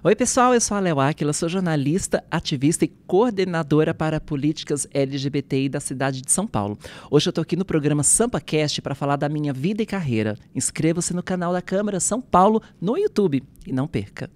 Oi, pessoal, eu sou a Léo Aquila, sou jornalista, ativista e coordenadora para políticas LGBTI da cidade de São Paulo. Hoje eu estou aqui no programa SampaCast para falar da minha vida e carreira. Inscreva-se no canal da Câmara São Paulo no YouTube e não perca.